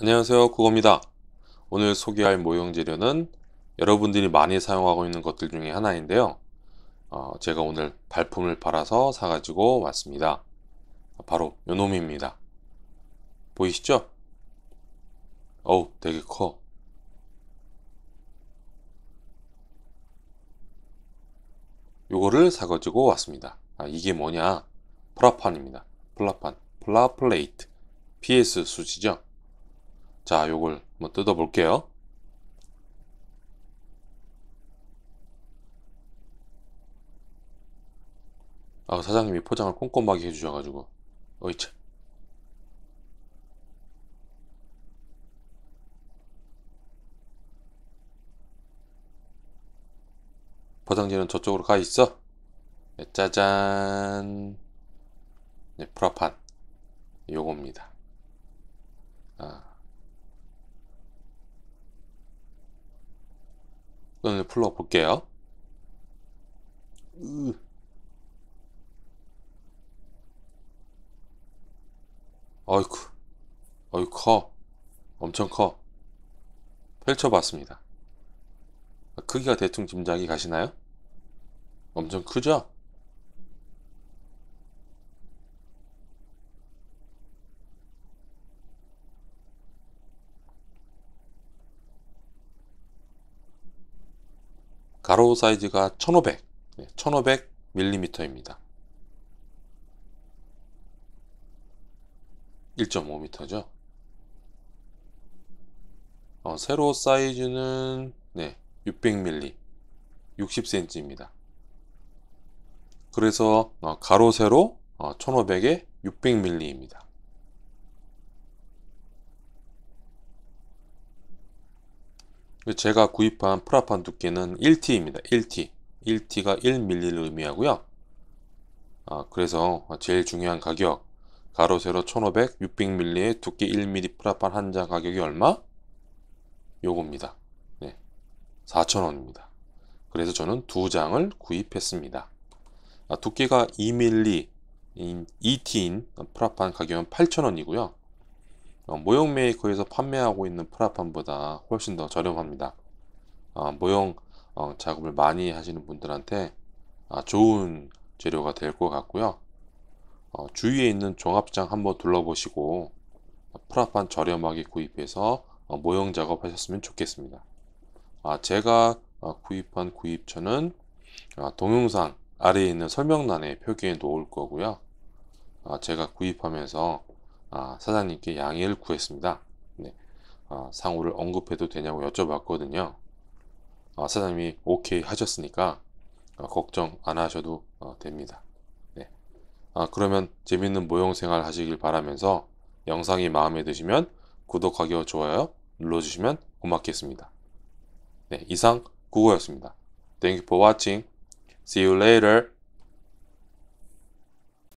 안녕하세요 국어입니다 오늘 소개할 모형 재료는 여러분들이 많이 사용하고 있는 것들 중에 하나인데요 어, 제가 오늘 발품을 팔아서 사가지고 왔습니다 바로 요놈입니다 보이시죠? 어우 되게 커 요거를 사가지고 왔습니다 아, 이게 뭐냐 플라판입니다 플라판 플라플레이트 PS 수치죠 자, 요걸 한번 뜯어 볼게요. 아, 사장님이 포장을 꼼꼼하게 해주셔가지고. 어이차. 포장지는 저쪽으로 가 있어. 네, 짜잔. 네, 프라판. 요겁니다. 아. 네, 불러볼게요. 어이쿠어이 커, 엄청 커. 펼쳐봤습니다. 아, 크기가 대충 짐작이 가시나요? 엄청 크죠? 가로 사이즈가 1500, 1500mm입니다. 1.5m죠. 어, 세로 사이즈는 네, 600mm, 60cm입니다. 그래서 어, 가로 세로 어, 1500에 600mm입니다. 제가 구입한 프라판 두께는 1T입니다. 1T. 1T가 1밀리를 의미하고요. 아, 그래서 제일 중요한 가격 가로 세로 1500, 600ml의 두께 1mm 프라판 한 장 가격이 얼마? 요겁니다. 네. 4,000원입니다. 그래서 저는 두 장을 구입했습니다. 아, 두께가 2mm, 2T인 프라판 가격은 8,000원이고요. 어, 모형 메이커에서 판매하고 있는 프라판보다 훨씬 더 저렴합니다. 어, 모형 어, 작업을 많이 하시는 분들한테 아, 좋은 재료가 될 것 같고요. 주위에 있는 종합장 한번 둘러보시고 프라판 저렴하게 구입해서 모형 작업하셨으면 좋겠습니다. 아, 제가 구입한 구입처는 아, 동영상 아래에 있는 설명란에 표기해 놓을 거고요. 제가 구입하면서 아, 사장님께 양해를 구했습니다. 네. 아, 상호를 언급해도 되냐고 여쭤봤거든요. 아, 사장님이 오케이 하셨으니까 아, 걱정 안 하셔도 어, 됩니다. 네. 아, 그러면 재밌는 모형 생활 하시길 바라면서 영상이 마음에 드시면 구독하기와 좋아요 눌러주시면 고맙겠습니다. 네, 이상 국어였습니다. Thank you for watching. See you later.